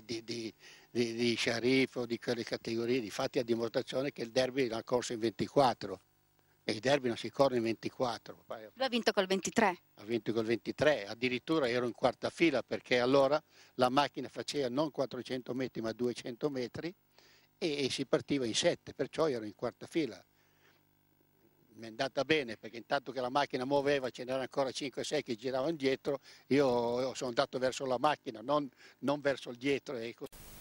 di, di, di, di Sharif o di quelle categorie, di fatti a dimostrazione che il derby l'ha corso in 24 e il derby non si corre in 24. Lui ha vinto col 23. Ha vinto col 23, addirittura ero in quarta fila perché allora la macchina faceva non 400 metri ma 200 metri e, e si partiva in 7, perciò ero in quarta fila mi è andata bene perché intanto che la macchina muoveva ce n'erano ancora 5-6 che giravano dietro, io sono andato verso la macchina, non, non verso il dietro. Ecco.